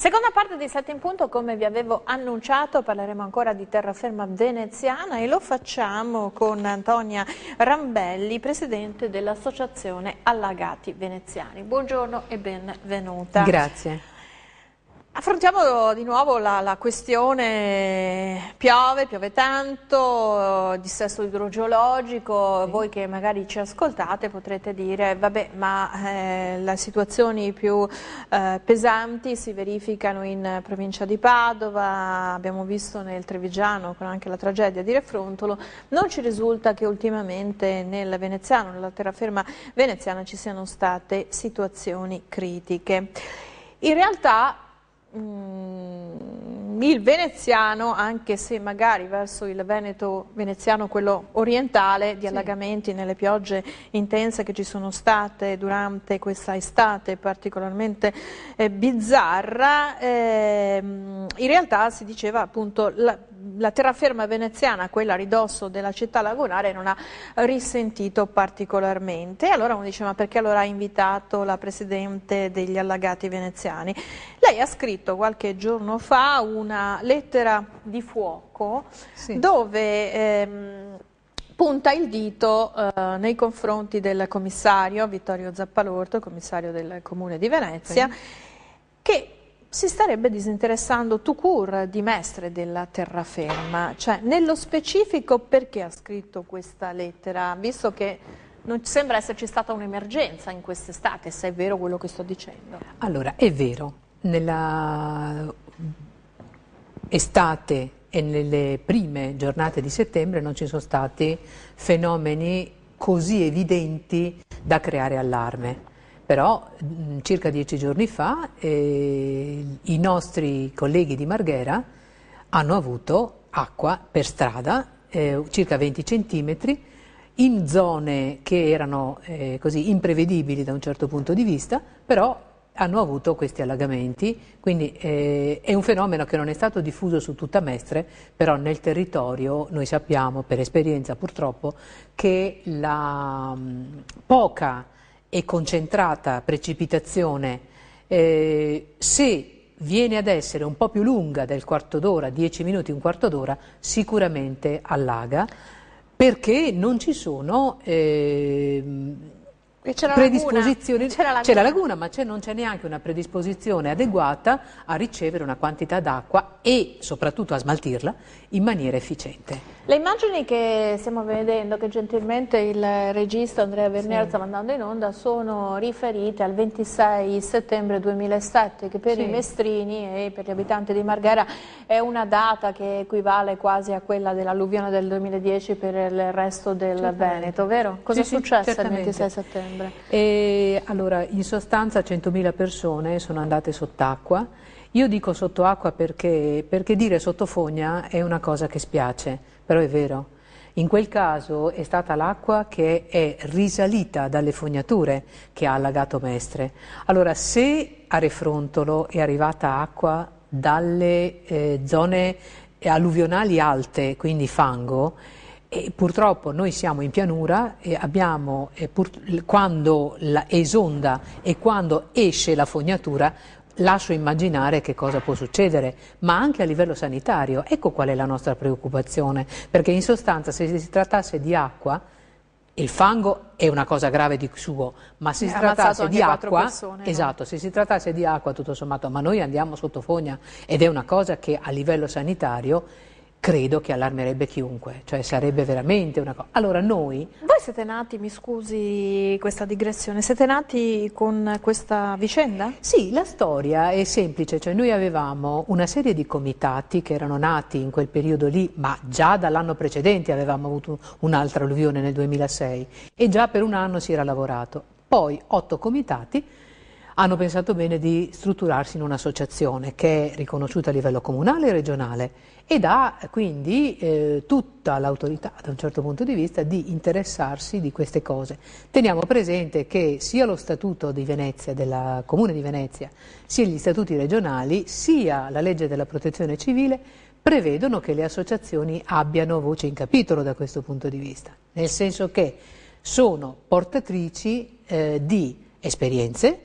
Seconda parte di 7 in punto, come vi avevo annunciato, parleremo ancora di terraferma veneziana e lo facciamo con Antonia Rambelli, presidente dell'Associazione Allagati Veneziani. Buongiorno e benvenuta. Grazie. Affrontiamo di nuovo la, la, questione piove, piove tanto, dissesto idrogeologico, sì. voi che magari ci ascoltate potrete dire vabbè ma eh, le situazioni più eh, pesanti si verificano in provincia di Padova, abbiamo visto nel Trevigiano con anche la tragedia di Refrontolo, non ci risulta che ultimamente nel veneziano, nella terraferma veneziana ci siano state situazioni critiche. In realtà mm, il veneziano, anche se magari verso il Veneto veneziano, quello orientale, di sì. allagamenti nelle piogge intense che ci sono state durante questa estate particolarmente eh, bizzarra, eh, in realtà si diceva appunto... La, la terraferma veneziana, quella a ridosso della città lagunare, non ha risentito particolarmente. Allora uno dice ma perché allora ha invitato la Presidente degli Allagati Veneziani? Lei ha scritto qualche giorno fa una lettera di fuoco sì. dove... Ehm, punta il dito eh, nei confronti del commissario Vittorio Zappalorto, commissario del Comune di Venezia, sì. che si starebbe disinteressando tout court di Mestre della terraferma, cioè nello specifico perché ha scritto questa lettera, visto che non sembra esserci stata un'emergenza in quest'estate, se è vero quello che sto dicendo. Allora, è vero, nella estate e nelle prime giornate di settembre non ci sono stati fenomeni così evidenti da creare allarme però mh, mm, circa dieci giorni fa eh, i nostri colleghi di Marghera hanno avuto acqua per strada, eh, circa 20 centimetri, in zone che erano eh, così imprevedibili da un certo punto di vista, però hanno avuto questi allagamenti, quindi eh, è un fenomeno che non è stato diffuso su tutta Mestre, però nel territorio noi sappiamo per esperienza purtroppo che la mh, mm, poca e concentrata precipitazione, eh, se viene ad essere un po' più lunga del quarto d'ora, 10 minuti, un quarto d'ora, sicuramente allaga, perché non ci sono... Eh, c'era predisposizioni... la laguna. laguna, ma non c'è neanche una predisposizione adeguata a ricevere una quantità d'acqua e soprattutto a smaltirla in maniera efficiente. Le immagini che stiamo vedendo, che gentilmente il regista Andrea Vernier sì. sta mandando in onda, sono riferite al 26 settembre 2007, che per sì. i mestrini e per gli abitanti di Marghera è una data che equivale quasi a quella dell'alluvione del 2010 per il resto del certamente. Veneto, vero? Cosa sì, è successo il 26 settembre? E, allora, in sostanza 100.000 persone sono andate sott'acqua, io dico sott'acqua perché, perché dire sottofogna è una cosa che spiace, però è vero. In quel caso è stata l'acqua che è risalita dalle fognature che ha allagato Mestre. Allora, se a Refrontolo è arrivata acqua dalle eh, zone alluvionali alte, quindi fango, e purtroppo noi siamo in pianura e abbiamo, eh, pur, quando la esonda e quando esce la fognatura, lascio immaginare che cosa può succedere, ma anche a livello sanitario. Ecco qual è la nostra preoccupazione, perché in sostanza se si trattasse di acqua, il fango è una cosa grave di suo, ma se si trattasse di acqua, persone, esatto, no? se si trattasse di acqua tutto sommato, ma noi andiamo sotto fogna ed è una cosa che a livello sanitario credo che allarmerebbe chiunque, cioè sarebbe veramente una cosa. Allora noi... Voi siete nati, mi scusi questa digressione, siete nati con questa vicenda? Sì, la storia è semplice, cioè noi avevamo una serie di comitati che erano nati in quel periodo lì, ma già dall'anno precedente avevamo avuto un'altra alluvione nel 2006 e già per un anno si era lavorato. Poi otto comitati hanno pensato bene di strutturarsi in un'associazione che è riconosciuta a livello comunale e regionale ed ha quindi eh, tutta l'autorità, da un certo punto di vista, di interessarsi di queste cose. Teniamo presente che sia lo Statuto di Venezia, della Comune di Venezia, sia gli statuti regionali, sia la legge della protezione civile prevedono che le associazioni abbiano voce in capitolo da questo punto di vista, nel senso che sono portatrici eh, di esperienze,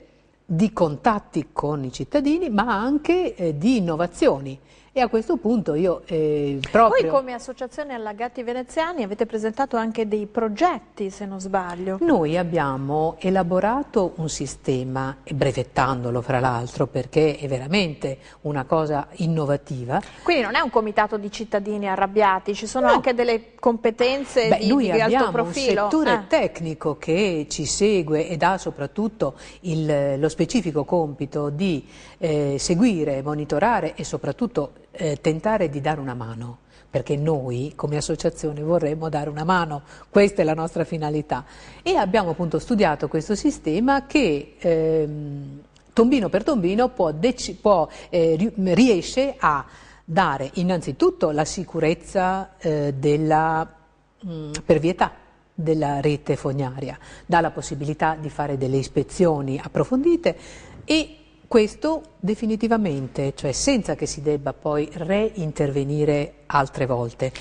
di contatti con i cittadini, ma anche eh, di innovazioni e a questo punto io eh, proprio... Voi come associazione Allagati Veneziani avete presentato anche dei progetti, se non sbaglio. Noi abbiamo elaborato un sistema, brevettandolo fra l'altro, perché è veramente una cosa innovativa. Quindi non è un comitato di cittadini arrabbiati, ci sono no. anche delle competenze Beh, di, noi di alto profilo. un settore eh. tecnico che ci segue ed ha soprattutto il, lo specifico compito di eh, seguire, monitorare e soprattutto eh, tentare di dare una mano perché noi come associazione vorremmo dare una mano, questa è la nostra finalità. E abbiamo appunto studiato questo sistema che ehm, tombino per tombino può dec- può, eh, riesce a dare innanzitutto la sicurezza eh, della mh, mm, pervietà della rete fognaria, dà la possibilità di fare delle ispezioni approfondite e questo definitivamente, cioè senza che si debba poi reintervenire altre volte.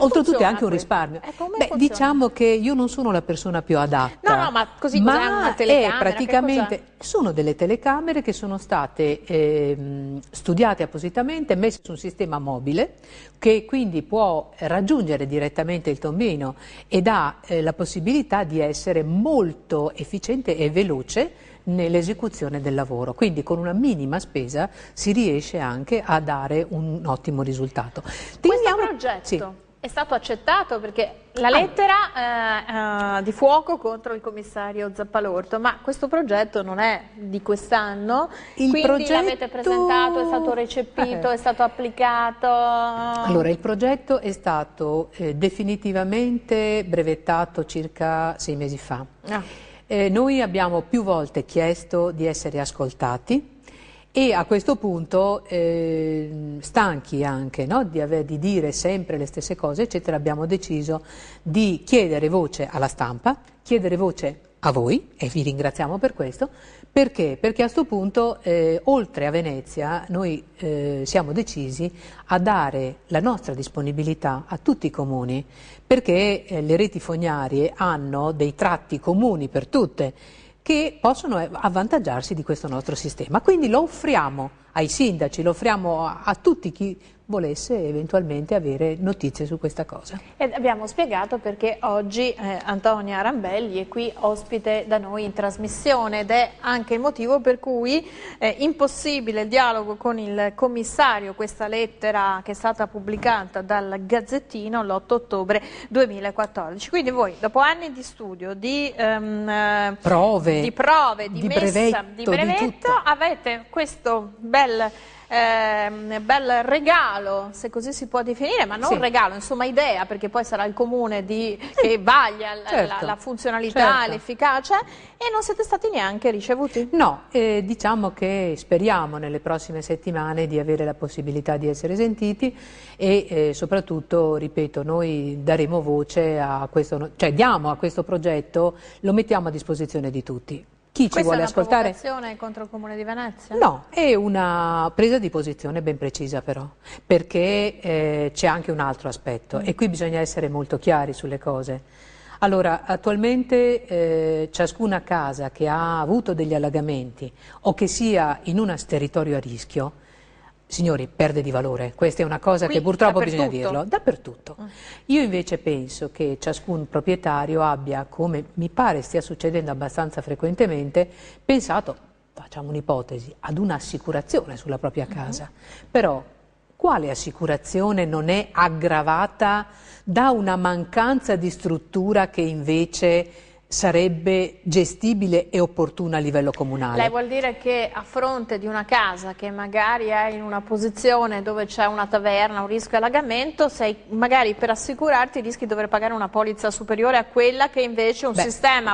oltretutto è anche un risparmio. Beh, diciamo che io non sono la persona più adatta. No, no, ma così ma è praticamente sono delle telecamere che sono state eh, studiate appositamente, messe su un sistema mobile che quindi può raggiungere direttamente il tombino ed ha eh, la possibilità di essere molto efficiente e veloce nell'esecuzione del lavoro. Quindi con una minima spesa si riesce anche a dare un ottimo risultato. Teniamo... Questo progetto sì. è stato accettato perché la ah. lettera eh, eh, di fuoco contro il commissario Zappalorto, ma questo progetto non è di quest'anno, il quindi progetto... l'avete presentato, è stato recepito, eh. è stato applicato? Allora, il progetto è stato eh, definitivamente brevettato circa sei mesi fa. Ah. Eh, noi abbiamo più volte chiesto di essere ascoltati e a questo punto, eh, stanchi anche no? di, ave- di dire sempre le stesse cose, eccetera, abbiamo deciso di chiedere voce alla stampa, chiedere voce a voi e vi ringraziamo per questo, perché? Perché a questo punto, eh, oltre a Venezia, noi eh, siamo decisi a dare la nostra disponibilità a tutti i comuni, perché eh, le reti fognarie hanno dei tratti comuni per tutte che possono avvantaggiarsi di questo nostro sistema. Quindi lo offriamo ai sindaci, lo offriamo a, a tutti chi volesse eventualmente avere notizie su questa cosa. Ed abbiamo spiegato perché oggi eh, Antonia Rambelli è qui ospite da noi in trasmissione ed è anche il motivo per cui è impossibile il dialogo con il commissario, questa lettera che è stata pubblicata dal Gazzettino l'8 ottobre 2014. Quindi voi dopo anni di studio, di, um, prove, di, prove, di, di messa, brevetto, di brevetto, avete questo bel bel, eh, bel regalo, se così si può definire, ma non sì. regalo, insomma idea, perché poi sarà il comune di, che vaglia certo, la, la, funzionalità, certo. l'efficacia, e non siete stati neanche ricevuti? No, eh, diciamo che speriamo nelle prossime settimane di avere la possibilità di essere sentiti e eh, soprattutto, ripeto, noi daremo voce a questo, cioè diamo a questo progetto, lo mettiamo a disposizione di tutti. Chi Questa ci vuole ascoltare? Questa è una provocazione contro il Comune di Venezia? No, è una presa di posizione ben precisa però, perché eh, c'è anche un altro aspetto mm. e qui bisogna essere molto chiari sulle cose. Allora, attualmente eh, ciascuna casa che ha avuto degli allagamenti o che sia in un territorio a rischio signori, perde di valore. Questa è una cosa Qui, che purtroppo bisogna dirlo. Dappertutto. Mm. Io invece penso che ciascun proprietario abbia, come mi pare stia succedendo abbastanza frequentemente, pensato, facciamo un'ipotesi, ad un'assicurazione sulla propria mm-hmm. casa. Uh-huh. Però quale assicurazione non è aggravata da una mancanza di struttura che invece sarebbe gestibile e opportuna a livello comunale. Lei vuol dire che a fronte di una casa che magari è in una posizione dove c'è una taverna, un rischio allagamento, sei, magari per assicurarti rischi di dover pagare una polizza superiore a quella che invece un Beh. sistema